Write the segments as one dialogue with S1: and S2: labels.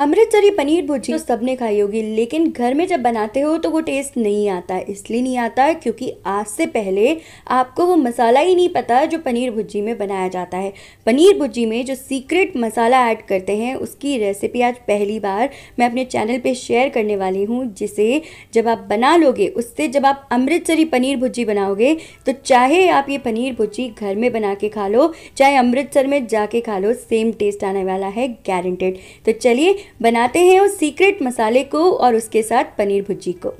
S1: अमृतसरी पनीर भुर्जी तो सबने खाई होगी लेकिन घर में जब बनाते हो तो वो टेस्ट नहीं आता इसलिए नहीं आता है क्योंकि आज से पहले आपको वो मसाला ही नहीं पता जो पनीर भुर्जी में बनाया जाता है पनीर भुर्जी में जो सीक्रेट मसाला ऐड करते हैं उसकी रेसिपी आज पहली बार मैं अपने चैनल पे शेयर करने वाली हूँ जिसे जब आप बना लोगे उससे जब आप अमृतसरी पनीर भुर्जी बनाओगे तो चाहे आप ये पनीर भुर्जी घर में बना के खा लो चाहे अमृतसर में जाके खा लो सेम टेस्ट आने वाला है गारंटेड तो चलिए बनाते हैं उस सीक्रेट मसाले को और उसके साथ पनीर भुर्जी को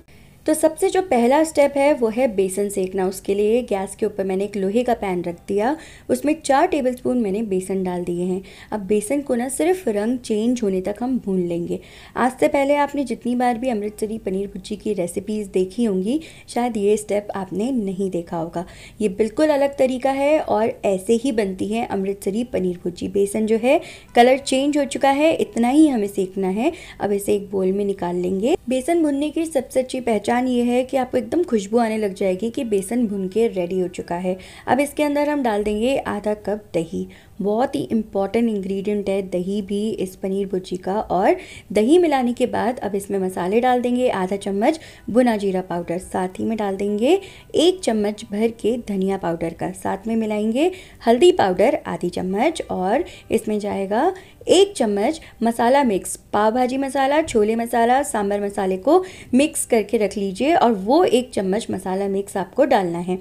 S1: तो सबसे जो पहला स्टेप है वो है बेसन सेकना उसके लिए गैस के ऊपर मैंने एक लोहे का पैन रख दिया उसमें चार टेबलस्पून मैंने बेसन डाल दिए हैं अब बेसन को ना सिर्फ रंग चेंज होने तक हम भून लेंगे आज से पहले आपने जितनी बार भी अमृतसरी पनीर भुर्जी की रेसिपीज़ देखी होंगी शायद ये स्टेप आपने नहीं देखा होगा ये बिल्कुल अलग तरीका है और ऐसे ही बनती है अमृतसरी पनीर भुर्जी बेसन जो है कलर चेंज हो चुका है इतना ही हमें सेकना है अब इसे एक बोल में निकाल लेंगे बेसन भुनने की सबसे अच्छी पहचान पहचान ये है कि आपको एकदम खुशबू आने लग जाएगी कि बेसन भुन के रेडी हो चुका है अब इसके अंदर हम डाल देंगे आधा कप दही बहुत ही इम्पॉर्टेंट इंग्रेडिएंट है दही भी इस पनीर भुर्जी का और दही मिलाने के बाद अब इसमें मसाले डाल देंगे आधा चम्मच भुना जीरा पाउडर साथ ही में डाल देंगे एक चम्मच भर के धनिया पाउडर का साथ में मिलाएंगे हल्दी पाउडर आधी चम्मच और इसमें जाएगा एक चम्मच मसाला मिक्स पाव भाजी मसाला छोले मसाला सांभर मसाले को मिक्स करके रख लीजिए और वो एक चम्मच मसाला मिक्स आपको डालना है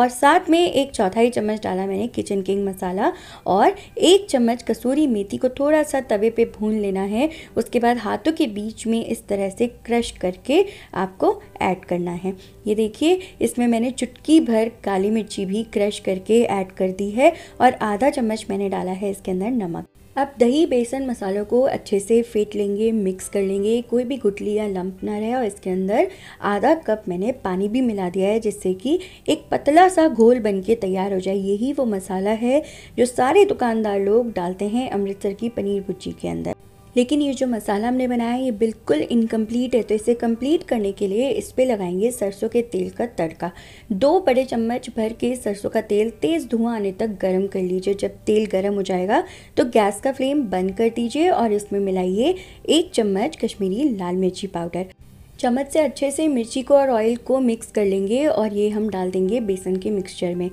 S1: और साथ में एक चौथाई चम्मच डाला मैंने किचन किंग मसाला और और एक चम्मच कसूरी मेथी को थोड़ा सा तवे पे भून लेना है उसके बाद हाथों के बीच में इस तरह से क्रश करके आपको ऐड करना है ये देखिए इसमें मैंने चुटकी भर काली मिर्ची भी क्रश करके ऐड कर दी है और आधा चम्मच मैंने डाला है इसके अंदर नमक अब दही बेसन मसालों को अच्छे से फेट लेंगे मिक्स कर लेंगे कोई भी गुटली या लंप ना रहे और इसके अंदर आधा कप मैंने पानी भी मिला दिया है जिससे कि एक पतला सा घोल बन के तैयार हो जाए यही वो मसाला है जो सारे दुकानदार लोग डालते हैं अमृतसर की पनीर भुजी के अंदर लेकिन ये जो मसाला हमने बनाया है ये बिल्कुल इनकम्प्लीट है तो इसे कंप्लीट करने के लिए इस पर लगाएंगे सरसों के तेल का तड़का दो बड़े चम्मच भर के सरसों का तेल तेज़ धुआं आने तक गर्म कर लीजिए जब तेल गर्म हो जाएगा तो गैस का फ्लेम बंद कर दीजिए और इसमें मिलाइए एक चम्मच कश्मीरी लाल मिर्ची पाउडर चम्मच से अच्छे से मिर्ची को और ऑयल को मिक्स कर लेंगे और ये हम डाल देंगे बेसन के मिक्सचर में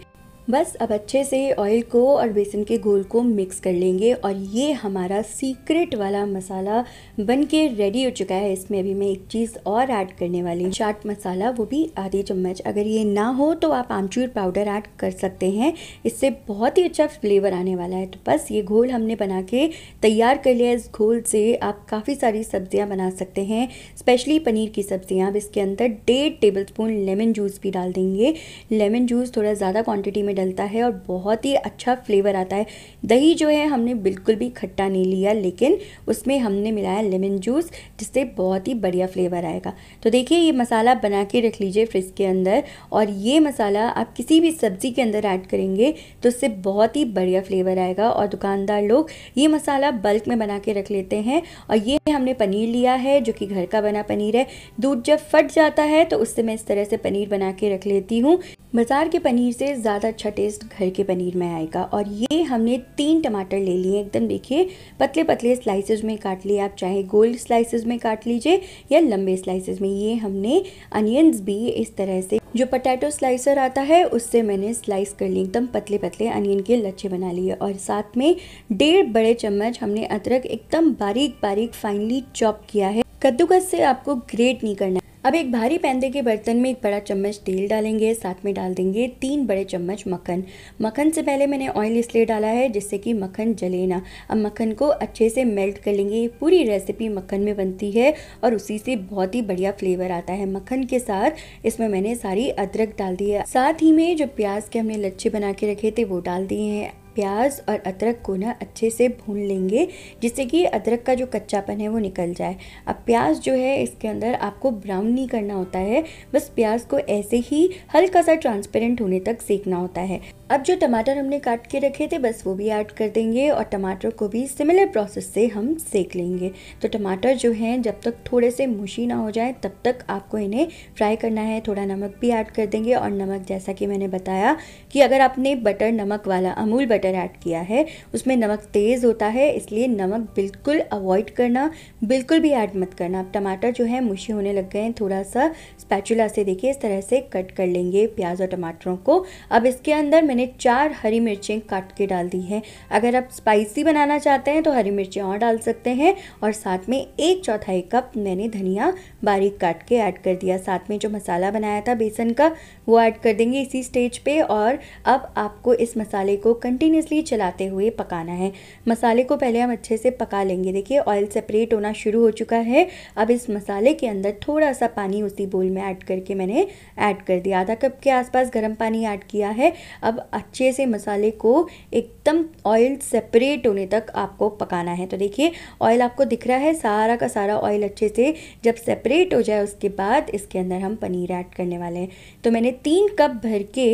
S1: बस अब अच्छे से ऑयल को और बेसन के घोल को मिक्स कर लेंगे और ये हमारा सीक्रेट वाला मसाला बन के रेडी हो चुका है इसमें अभी मैं एक चीज़ और ऐड करने वाली हूँ चाट मसाला वो भी आधे चम्मच अगर ये ना हो तो आप आमचूर पाउडर ऐड कर सकते हैं इससे बहुत ही अच्छा फ्लेवर आने वाला है तो बस ये घोल हमने बना के तैयार कर लिया इस घोल से आप काफ़ी सारी सब्जियाँ बना सकते हैं स्पेशली पनीर की सब्जियाँ आप इसके अंदर डेढ़ टेबल स्पून लेमन जूस भी डाल देंगे लेमन जूस थोड़ा ज़्यादा क्वान्टिटी में डलता है और बहुत ही अच्छा फ्लेवर आता है दही जो है हमने बिल्कुल भी खट्टा नहीं लिया लेकिन उसमें हमने मिलाया लेमन जूस जिससे बहुत ही बढ़िया फ्लेवर आएगा तो देखिए ये मसाला बना के रख लीजिए फ्रिज के अंदर और ये मसाला आप किसी भी सब्ज़ी के अंदर ऐड करेंगे तो उससे बहुत ही बढ़िया फ्लेवर आएगा और दुकानदार लोग ये मसाला बल्क में बना के रख लेते हैं और ये हमने पनीर लिया है जो कि घर का बना पनीर है दूध जब फट जाता है तो उससे मैं इस तरह से पनीर बना के रख लेती हूँ बाज़ार के पनीर से ज़्यादा अच्छा अच्छा टेस्ट घर के पनीर में आएगा और ये हमने तीन टमाटर ले लिए एकदम देखिए पतले पतले स्लाइसेस में काट लिए आप चाहे गोल स्लाइसेस में काट लीजिए या लंबे स्लाइसेस में ये हमने अनियंस भी इस तरह से जो पटैटो स्लाइसर आता है उससे मैंने स्लाइस कर लिए एकदम पतले पतले अनियन के लच्छे बना लिए और साथ में डेढ़ बड़े चम्मच हमने अदरक एकदम बारीक बारीक फाइनली चॉप किया है कद्दूकस से आपको ग्रेट नहीं करना अब एक भारी पैंदे के बर्तन में एक बड़ा चम्मच तेल डालेंगे साथ में डाल देंगे तीन बड़े चम्मच मक्खन मक्खन से पहले मैंने ऑयल इसलिए डाला है जिससे कि मक्खन जले ना अब मक्खन को अच्छे से मेल्ट कर लेंगे पूरी रेसिपी मक्खन में बनती है और उसी से बहुत ही बढ़िया फ्लेवर आता है मक्खन के साथ इसमें मैंने सारी अदरक डाल दी है साथ ही में जो प्याज के हमने लच्छे बना के रखे थे वो डाल दिए हैं प्याज और अदरक को ना अच्छे से भून लेंगे जिससे कि अदरक का जो कच्चापन है वो निकल जाए अब प्याज जो है इसके अंदर आपको ब्राउन नहीं करना होता है बस प्याज को ऐसे ही हल्का सा ट्रांसपेरेंट होने तक सेकना होता है अब जो टमाटर हमने काट के रखे थे बस वो भी ऐड कर देंगे और टमाटर को भी सिमिलर प्रोसेस से हम सेक लेंगे तो टमाटर जो हैं जब तक थोड़े से मुशी ना हो जाए तब तक आपको इन्हें फ्राई करना है थोड़ा नमक भी ऐड कर देंगे और नमक जैसा कि मैंने बताया कि अगर आपने बटर नमक वाला अमूल बटर वाटर ऐड किया है उसमें नमक तेज़ होता है इसलिए नमक बिल्कुल अवॉइड करना बिल्कुल भी ऐड मत करना अब टमाटर जो है मुशी होने लग गए हैं थोड़ा सा स्पैचुला से देखिए इस तरह से कट कर लेंगे प्याज और टमाटरों को अब इसके अंदर मैंने चार हरी मिर्चें काट के डाल दी हैं अगर आप स्पाइसी बनाना चाहते हैं तो हरी मिर्चें और डाल सकते हैं और साथ में एक चौथाई कप मैंने धनिया बारीक काट के ऐड कर दिया साथ में जो मसाला बनाया था बेसन का वो ऐड कर देंगे इसी स्टेज पे और अब आपको इस मसाले को कंटिन्यू कंटिन्यूसली चलाते हुए पकाना है मसाले को पहले हम अच्छे से पका लेंगे देखिए ऑयल सेपरेट होना शुरू हो चुका है अब इस मसाले के अंदर थोड़ा सा पानी उसी बोल में ऐड करके मैंने ऐड कर दिया आधा कप के आसपास गर्म पानी ऐड किया है अब अच्छे से मसाले को एकदम ऑयल सेपरेट होने तक आपको पकाना है तो देखिए ऑयल आपको दिख रहा है सारा का सारा ऑयल अच्छे से जब सेपरेट हो जाए उसके बाद इसके अंदर हम पनीर ऐड करने वाले हैं तो मैंने तीन कप भर के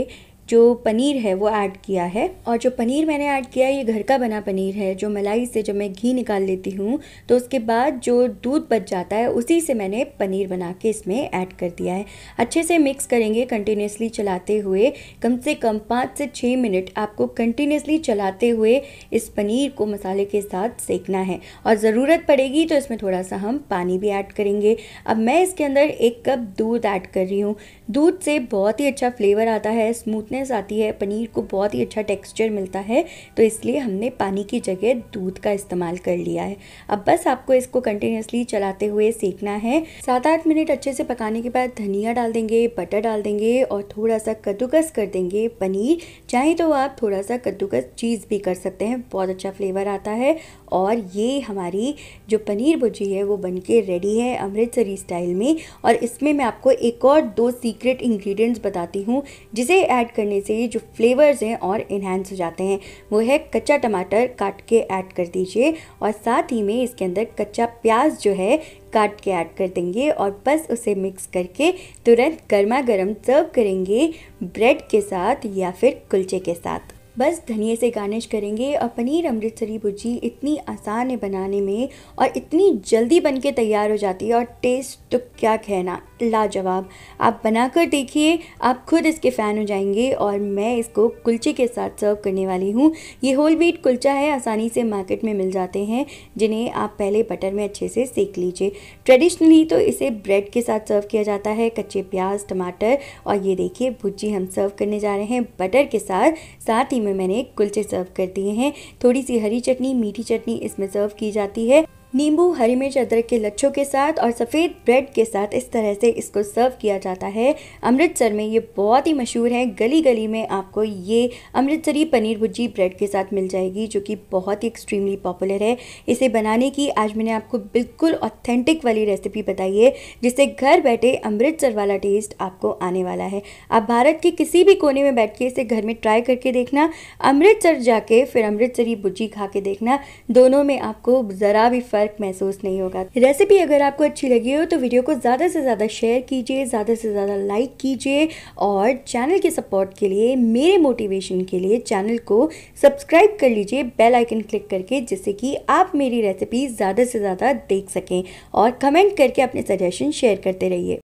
S1: जो पनीर है वो ऐड किया है और जो पनीर मैंने ऐड किया है ये घर का बना पनीर है जो मलाई से जब मैं घी निकाल लेती हूँ तो उसके बाद जो दूध बच जाता है उसी से मैंने पनीर बना के इसमें ऐड कर दिया है अच्छे से मिक्स करेंगे कंटिन्यूसली चलाते हुए कम से कम पाँच से छः मिनट आपको कंटिन्यूसली चलाते हुए इस पनीर को मसाले के साथ सेकना है और ज़रूरत पड़ेगी तो इसमें थोड़ा सा हम पानी भी ऐड करेंगे अब मैं इसके अंदर एक कप दूध ऐड कर रही हूँ दूध से बहुत ही अच्छा फ्लेवर आता है स्मूथनेस थिकनेस आती है पनीर को बहुत ही अच्छा टेक्सचर मिलता है तो इसलिए हमने पानी की जगह दूध का इस्तेमाल कर लिया है अब बस आपको इसको कंटिन्यूसली चलाते हुए सेकना है सात आठ मिनट अच्छे से पकाने के बाद धनिया डाल देंगे बटर डाल देंगे और थोड़ा सा कद्दूकस कर देंगे पनीर चाहे तो आप थोड़ा सा कद्दूकस चीज़ भी कर सकते हैं बहुत अच्छा फ्लेवर आता है और ये हमारी जो पनीर भुजी है वो बनके रेडी है अमृतसरी स्टाइल में और इसमें मैं आपको एक और दो सीक्रेट इंग्रेडिएंट्स बताती हूँ जिसे ऐड कर करने से ये जो फ्लेवर्स हैं और इन्हेंस हो जाते हैं वो है कच्चा टमाटर काट के ऐड कर दीजिए और साथ ही में इसके अंदर कच्चा प्याज जो है काट के ऐड कर देंगे और बस उसे मिक्स करके तुरंत गर्मा गर्म सर्व करेंगे ब्रेड के साथ या फिर कुलचे के साथ बस धनिए से गार्निश करेंगे और पनीर अमृतसरी भुर्जी इतनी आसान है बनाने में और इतनी जल्दी बन के तैयार हो जाती है और टेस्ट तो क्या कहना लाजवाब आप बनाकर देखिए आप खुद इसके फ़ैन हो जाएंगे और मैं इसको कुलचे के साथ सर्व करने वाली हूँ ये होल वीट कुलचा है आसानी से मार्केट में मिल जाते हैं जिन्हें आप पहले बटर में अच्छे से सेक लीजिए ट्रेडिशनली तो इसे ब्रेड के साथ सर्व किया जाता है कच्चे प्याज टमाटर और ये देखिए भुर्जी हम सर्व करने जा रहे हैं बटर के साथ साथ ही में मैंने कुलचे सर्व कर दिए हैं थोड़ी सी हरी चटनी मीठी चटनी इसमें सर्व की जाती है नींबू हरी मिर्च अदरक के लच्छों के साथ और सफ़ेद ब्रेड के साथ इस तरह से इसको सर्व किया जाता है अमृतसर में ये बहुत ही मशहूर है गली गली में आपको ये अमृतसरी पनीर भुजी ब्रेड के साथ मिल जाएगी जो कि बहुत ही एक्सट्रीमली पॉपुलर है इसे बनाने की आज मैंने आपको बिल्कुल ऑथेंटिक वाली रेसिपी बताई है जिससे घर बैठे अमृतसर वाला टेस्ट आपको आने वाला है आप भारत के किसी भी कोने में बैठ के इसे घर में ट्राई करके देखना अमृतसर जाके फिर अमृतसरी भुजी खा के देखना दोनों में आपको ज़रा भी फर्क फर्क महसूस नहीं होगा रेसिपी अगर आपको अच्छी लगी हो तो वीडियो को ज़्यादा से ज़्यादा शेयर कीजिए ज़्यादा से ज़्यादा लाइक कीजिए और चैनल के सपोर्ट के लिए मेरे मोटिवेशन के लिए चैनल को सब्सक्राइब कर लीजिए बेल आइकन क्लिक करके जिससे कि आप मेरी रेसिपी ज़्यादा से ज़्यादा देख सकें और कमेंट करके अपने सजेशन शेयर करते रहिए